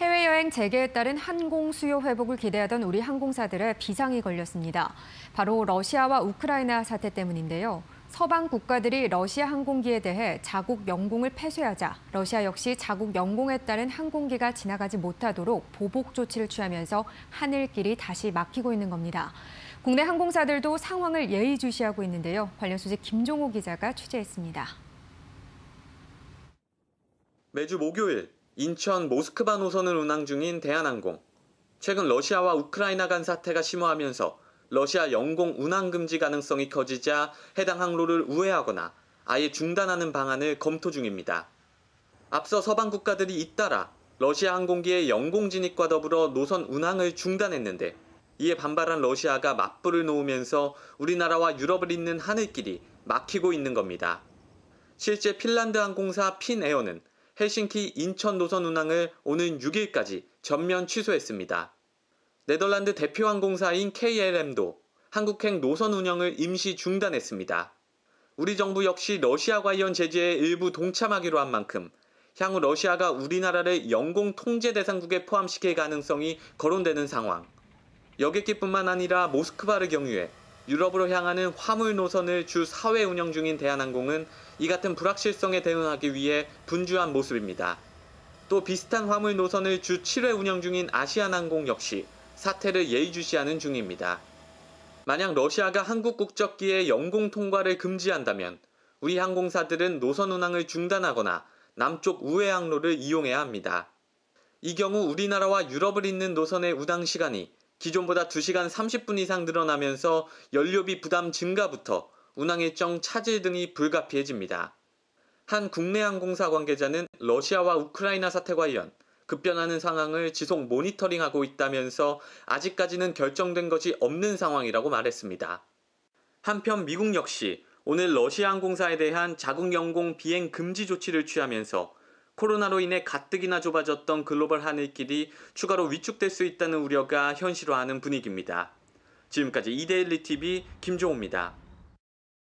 해외여행 재개에 따른 항공 수요 회복을 기대하던 우리 항공사들의 비상이 걸렸습니다. 바로 러시아와 우크라이나 사태 때문인데요. 서방 국가들이 러시아 항공기에 대해 자국 영공을 폐쇄하자 러시아 역시 자국 영공에 따른 항공기가 지나가지 못하도록 보복 조치를 취하면서 하늘길이 다시 막히고 있는 겁니다. 국내 항공사들도 상황을 예의주시하고 있는데요. 관련 소식 김종호 기자가 취재했습니다. 매주 목요일 인천 모스크바 노선을 운항 중인 대한항공. 최근 러시아와 우크라이나 간 사태가 심화하면서 러시아 영공 운항 금지 가능성이 커지자 해당 항로를 우회하거나 아예 중단하는 방안을 검토 중입니다. 앞서 서방 국가들이 잇따라 러시아 항공기의 영공 진입과 더불어 노선 운항을 중단했는데 이에 반발한 러시아가 맞불을 놓으면서 우리나라와 유럽을 잇는 하늘길이 막히고 있는 겁니다. 실제 핀란드 항공사 핀에어는 헬싱키 인천 노선 운항을 오는 6일까지 전면 취소했습니다. 네덜란드 대표 항공사인 KLM도 한국행 노선 운영을 임시 중단했습니다. 우리 정부 역시 러시아 관련 제재에 일부 동참하기로 한 만큼 향후 러시아가 우리나라를 영공 통제 대상국에 포함시킬 가능성이 거론되는 상황. 여객기뿐만 아니라 모스크바를 경유해 유럽으로 향하는 화물 노선을 주사회 운영 중인 대한항공은 이 같은 불확실성에 대응하기 위해 분주한 모습입니다. 또 비슷한 화물 노선을 주 7회 운영 중인 아시아항공 역시 사태를 예의주시하는 중입니다. 만약 러시아가 한국 국적기의 영공 통과를 금지한다면 우리 항공사들은 노선 운항을 중단하거나 남쪽 우회 항로를 이용해야 합니다. 이 경우 우리나라와 유럽을 잇는 노선의 운항 시간이 기존보다 2시간 30분 이상 늘어나면서 연료비 부담 증가부터 운항 일정 차질 등이 불가피해집니다. 한 국내 항공사 관계자는 러시아와 우크라이나 사태 관련 급변하는 상황을 지속 모니터링하고 있다면서 아직까지는 결정된 것이 없는 상황이라고 말했습니다. 한편 미국 역시 오늘 러시아 항공사에 대한 자국영공 비행 금지 조치를 취하면서 코로나로 인해 가뜩이나 좁아졌던 글로벌 하늘길이 추가로 위축될 수 있다는 우려가 현실화하는 분위기입니다. 지금까지 이데일리 TV 김종호입니다.